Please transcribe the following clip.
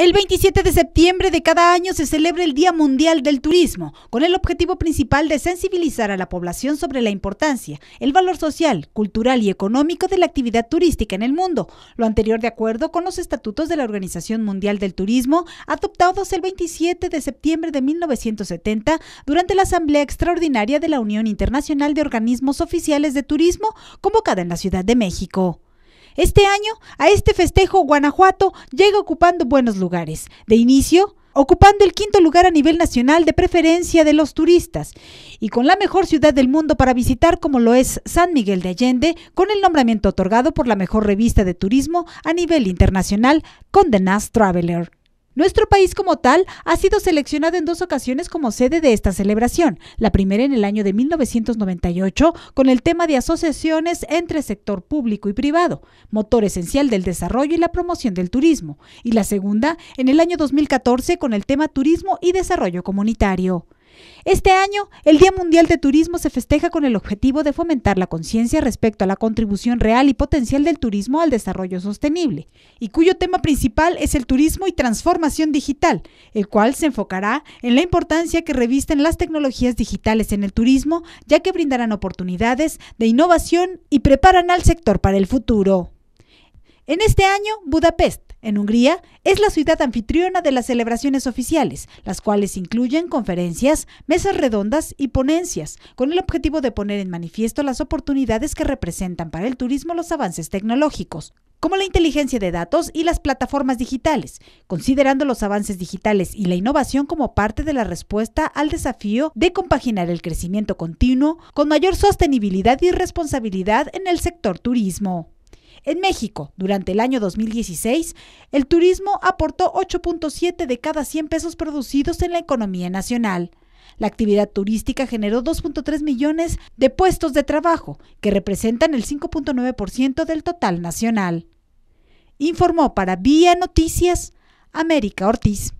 El 27 de septiembre de cada año se celebra el Día Mundial del Turismo, con el objetivo principal de sensibilizar a la población sobre la importancia, el valor social, cultural y económico de la actividad turística en el mundo, lo anterior de acuerdo con los estatutos de la Organización Mundial del Turismo adoptados el 27 de septiembre de 1970 durante la Asamblea Extraordinaria de la Unión Internacional de Organismos Oficiales de Turismo convocada en la Ciudad de México. Este año, a este festejo, Guanajuato llega ocupando buenos lugares. De inicio, ocupando el quinto lugar a nivel nacional de preferencia de los turistas y con la mejor ciudad del mundo para visitar como lo es San Miguel de Allende, con el nombramiento otorgado por la mejor revista de turismo a nivel internacional, con The Nas Traveler. Nuestro país como tal ha sido seleccionado en dos ocasiones como sede de esta celebración, la primera en el año de 1998 con el tema de asociaciones entre sector público y privado, motor esencial del desarrollo y la promoción del turismo, y la segunda en el año 2014 con el tema turismo y desarrollo comunitario. Este año, el Día Mundial de Turismo se festeja con el objetivo de fomentar la conciencia respecto a la contribución real y potencial del turismo al desarrollo sostenible, y cuyo tema principal es el turismo y transformación digital, el cual se enfocará en la importancia que revisten las tecnologías digitales en el turismo, ya que brindarán oportunidades de innovación y preparan al sector para el futuro. En este año, Budapest en Hungría es la ciudad anfitriona de las celebraciones oficiales, las cuales incluyen conferencias, mesas redondas y ponencias, con el objetivo de poner en manifiesto las oportunidades que representan para el turismo los avances tecnológicos, como la inteligencia de datos y las plataformas digitales, considerando los avances digitales y la innovación como parte de la respuesta al desafío de compaginar el crecimiento continuo con mayor sostenibilidad y responsabilidad en el sector turismo. En México, durante el año 2016, el turismo aportó 8.7 de cada 100 pesos producidos en la economía nacional. La actividad turística generó 2.3 millones de puestos de trabajo, que representan el 5.9% del total nacional. Informó para Vía Noticias América Ortiz.